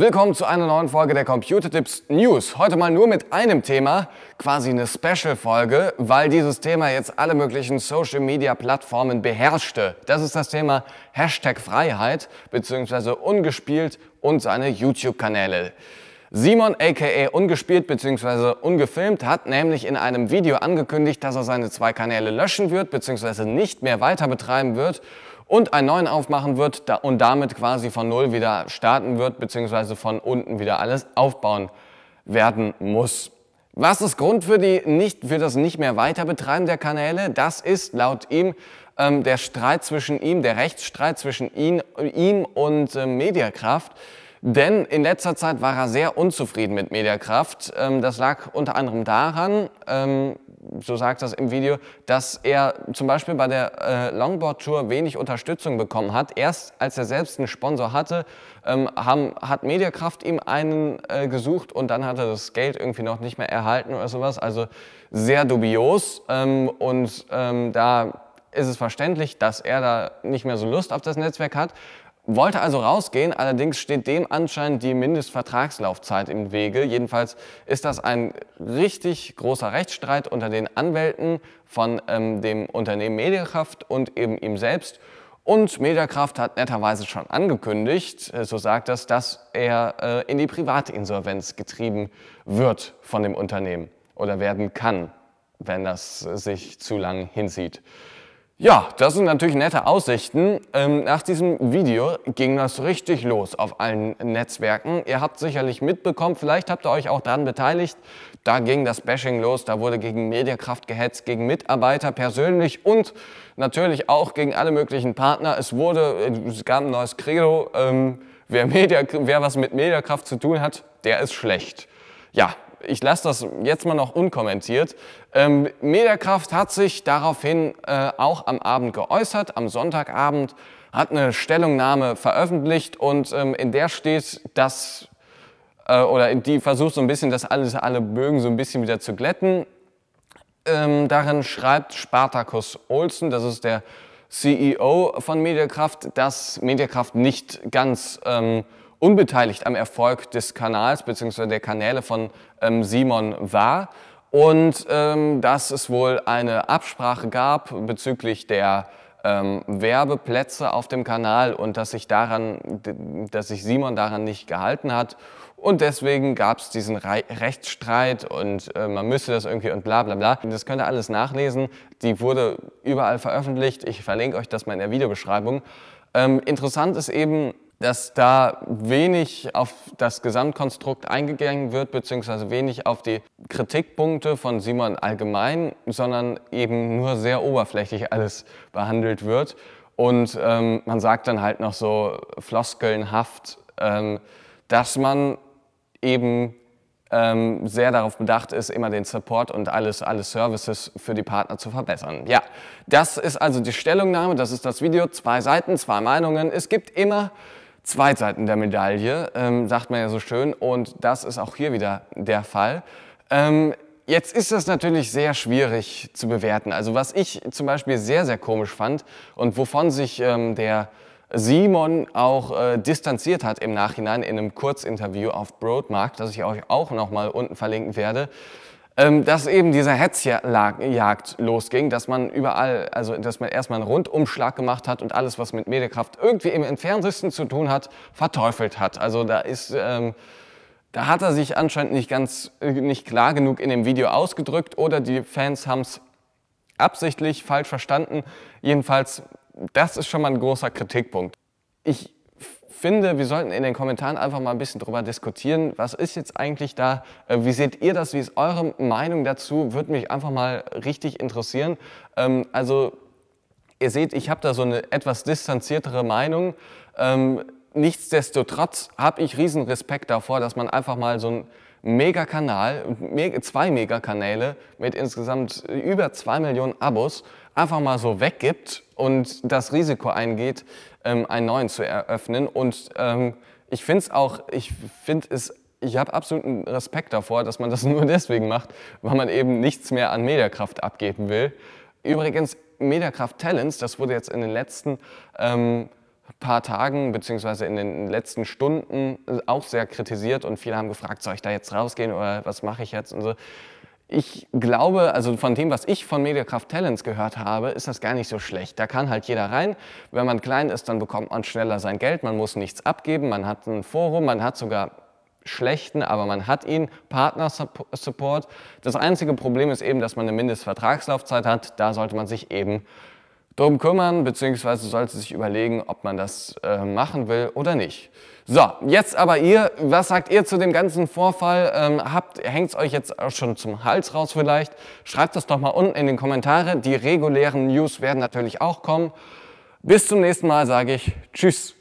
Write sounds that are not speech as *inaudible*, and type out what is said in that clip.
Willkommen zu einer neuen Folge der Computer Computertipps News. Heute mal nur mit einem Thema, quasi eine Special-Folge, weil dieses Thema jetzt alle möglichen Social-Media-Plattformen beherrschte. Das ist das Thema Hashtag Freiheit bzw. ungespielt und seine YouTube-Kanäle. Simon aka ungespielt bzw. ungefilmt hat nämlich in einem Video angekündigt, dass er seine zwei Kanäle löschen wird bzw. nicht mehr weiter betreiben wird und einen neuen aufmachen wird und damit quasi von Null wieder starten wird, beziehungsweise von unten wieder alles aufbauen werden muss. Was ist Grund für, die nicht, für das nicht mehr weiter betreiben der Kanäle? Das ist laut ihm ähm, der Streit zwischen ihm, der Rechtsstreit zwischen ihn, ihm und äh, Mediakraft. Denn in letzter Zeit war er sehr unzufrieden mit Mediakraft. Ähm, das lag unter anderem daran, ähm, so sagt das im Video, dass er zum Beispiel bei der äh, Longboard Tour wenig Unterstützung bekommen hat. Erst als er selbst einen Sponsor hatte, ähm, hat Mediakraft ihm einen äh, gesucht und dann hat er das Geld irgendwie noch nicht mehr erhalten oder sowas. Also sehr dubios und da ist es verständlich, dass er da nicht mehr so Lust auf das Netzwerk hat wollte also rausgehen, allerdings steht dem anscheinend die Mindestvertragslaufzeit im Wege. Jedenfalls ist das ein richtig großer Rechtsstreit unter den Anwälten von ähm, dem Unternehmen Mediakraft und eben ihm selbst. Und Mediakraft hat netterweise schon angekündigt, äh, so sagt das, dass er äh, in die Privatinsolvenz getrieben wird von dem Unternehmen oder werden kann, wenn das sich zu lang hinzieht. Ja, das sind natürlich nette Aussichten. Ähm, nach diesem Video ging das richtig los auf allen Netzwerken. Ihr habt sicherlich mitbekommen, vielleicht habt ihr euch auch daran beteiligt. Da ging das Bashing los, da wurde gegen Mediakraft gehetzt, gegen Mitarbeiter persönlich und natürlich auch gegen alle möglichen Partner. Es wurde, es gab ein neues Credo, ähm, wer, Media, wer was mit Mediakraft zu tun hat, der ist schlecht. Ja, ich lasse das jetzt mal noch unkommentiert. Ähm, Mediakraft hat sich daraufhin äh, auch am Abend geäußert, am Sonntagabend, hat eine Stellungnahme veröffentlicht und ähm, in der steht, dass, äh, oder die versucht so ein bisschen, das alles, alle Bögen so ein bisschen wieder zu glätten. Ähm, darin schreibt Spartacus Olsen, das ist der CEO von Mediakraft, dass Mediakraft nicht ganz ähm, unbeteiligt am Erfolg des Kanals bzw. der Kanäle von ähm, Simon war und ähm, dass es wohl eine Absprache gab bezüglich der ähm, Werbeplätze auf dem Kanal und dass sich, daran, dass sich Simon daran nicht gehalten hat. Und deswegen gab es diesen Re Rechtsstreit und äh, man müsste das irgendwie und bla bla bla. Das könnt ihr alles nachlesen. Die wurde überall veröffentlicht. Ich verlinke euch das mal in der Videobeschreibung. Ähm, interessant ist eben, dass da wenig auf das Gesamtkonstrukt eingegangen wird, beziehungsweise wenig auf die Kritikpunkte von Simon allgemein, sondern eben nur sehr oberflächlich alles behandelt wird. Und ähm, man sagt dann halt noch so floskelnhaft, ähm, dass man eben ähm, sehr darauf bedacht ist, immer den Support und alles, alle Services für die Partner zu verbessern. Ja, das ist also die Stellungnahme, das ist das Video, zwei Seiten, zwei Meinungen. Es gibt immer zwei Seiten der Medaille, ähm, sagt man ja so schön. Und das ist auch hier wieder der Fall. Ähm, Jetzt ist das natürlich sehr schwierig zu bewerten. Also was ich zum Beispiel sehr, sehr komisch fand und wovon sich ähm, der Simon auch äh, distanziert hat im Nachhinein in einem Kurzinterview auf Broadmark, das ich euch auch nochmal unten verlinken werde, ähm, dass eben diese Hetzjagd losging, dass man überall, also dass man erstmal einen Rundumschlag gemacht hat und alles, was mit Medekraft irgendwie im entferntesten zu tun hat, verteufelt hat. Also da ist, ähm, da hat er sich anscheinend nicht ganz, äh, nicht klar genug in dem Video ausgedrückt oder die Fans haben es absichtlich falsch verstanden. Jedenfalls, das ist schon mal ein großer Kritikpunkt. Ich finde, wir sollten in den Kommentaren einfach mal ein bisschen drüber diskutieren. Was ist jetzt eigentlich da? Äh, wie seht ihr das? Wie ist eure Meinung dazu? Würde mich einfach mal richtig interessieren. Ähm, also, ihr seht, ich habe da so eine etwas distanziertere Meinung. Ähm, nichtsdestotrotz habe ich riesen Respekt davor, dass man einfach mal so ein Megakanal, zwei Megakanäle mit insgesamt über zwei Millionen Abos einfach mal so weggibt und das Risiko eingeht, ähm, einen neuen zu eröffnen. Und ähm, ich finde es auch, ich finde es, ich habe absoluten Respekt davor, dass man das *laughs* nur deswegen macht, weil man eben nichts mehr an Mediakraft abgeben will. Übrigens, Mediakraft Talents, das wurde jetzt in den letzten ähm, paar Tagen beziehungsweise in den letzten Stunden äh, auch sehr kritisiert und viele haben gefragt, soll ich da jetzt rausgehen oder was mache ich jetzt und so. Ich glaube, also von dem, was ich von Mediakraft Talents gehört habe, ist das gar nicht so schlecht. Da kann halt jeder rein. Wenn man klein ist, dann bekommt man schneller sein Geld, man muss nichts abgeben, man hat ein Forum, man hat sogar schlechten, aber man hat ihn, Partner-Support. Das einzige Problem ist eben, dass man eine Mindestvertragslaufzeit hat. Da sollte man sich eben drum kümmern, beziehungsweise sollte sich überlegen, ob man das äh, machen will oder nicht. So, jetzt aber ihr, was sagt ihr zu dem ganzen Vorfall? Ähm, habt, hängt's euch jetzt auch schon zum Hals raus vielleicht? Schreibt das doch mal unten in den Kommentaren. Die regulären News werden natürlich auch kommen. Bis zum nächsten Mal sage ich Tschüss.